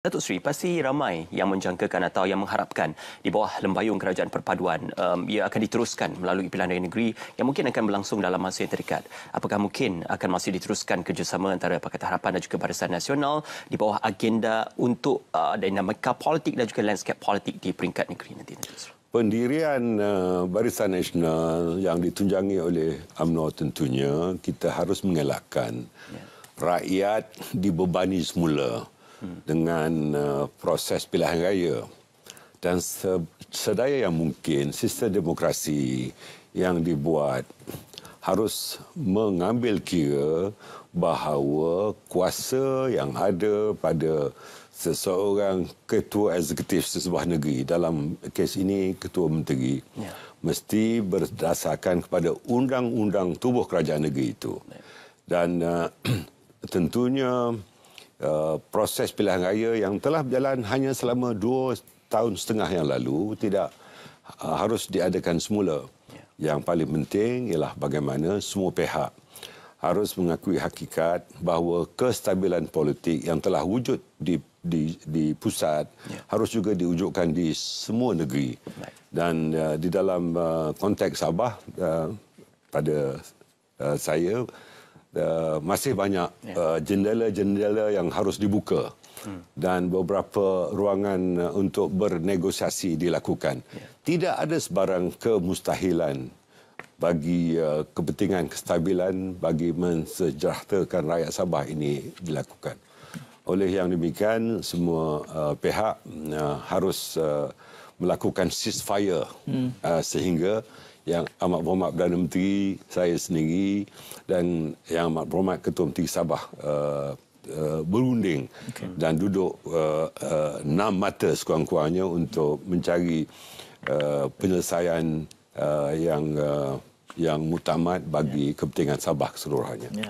Datuk Sri, pasti ramai yang menjangkakan atau yang mengharapkan di bawah lembayung kerajaan perpaduan um, ia akan diteruskan melalui pilihan raya negeri yang mungkin akan berlangsung dalam masa yang terdekat. Apakah mungkin akan masih diteruskan kerjasama antara Pakatan Harapan dan juga Barisan Nasional di bawah agenda untuk uh, dinamika politik dan juga landscape politik di peringkat negeri nanti? Datuk Sri. Pendirian uh, Barisan Nasional yang ditunjangi oleh UMNO tentunya kita harus mengelakkan ya. rakyat dibebani semula dengan uh, proses pilihan raya dan se- sedaya yang mungkin sistem demokrasi yang dibuat harus mengambil kira bahawa kuasa yang ada pada seseorang ketua eksekutif sebuah negeri dalam kes ini ketua menteri yeah. mesti berdasarkan kepada undang-undang tubuh kerajaan negeri itu ya. dan uh, tentunya uh, proses pilihan raya yang telah berjalan hanya selama dua tahun setengah yang lalu tidak uh, harus diadakan semula. Yeah. Yang paling penting ialah bagaimana semua pihak harus mengakui hakikat bahawa kestabilan politik yang telah wujud di di di pusat yeah. harus juga diwujudkan di semua negeri. Right. Dan uh, di dalam uh, konteks Sabah uh, pada uh, saya Eh, masih banyak ya. eh, jendela-jendela uh, yang harus dibuka hmm. dan beberapa ruangan eh, untuk bernegosiasi dilakukan. Ya. Tidak ada sebarang kemustahilan bagi uh, kepentingan kestabilan bagi mensejahterakan rakyat Sabah ini dilakukan. Oleh yang demikian, semua uh, pihak uh, harus uh, melakukan ceasefire uh, sehingga yang Amat Berhormat Perdana Menteri, saya sendiri dan Yang Amat Berhormat Ketua Menteri Sabah uh, Uh, berunding okay. dan duduk eh, enam uh, uh, mata sekurang-kurangnya untuk mencari uh, penyelesaian uh, yang uh, yang mutamat bagi yeah. kepentingan Sabah keseluruhannya. Yeah.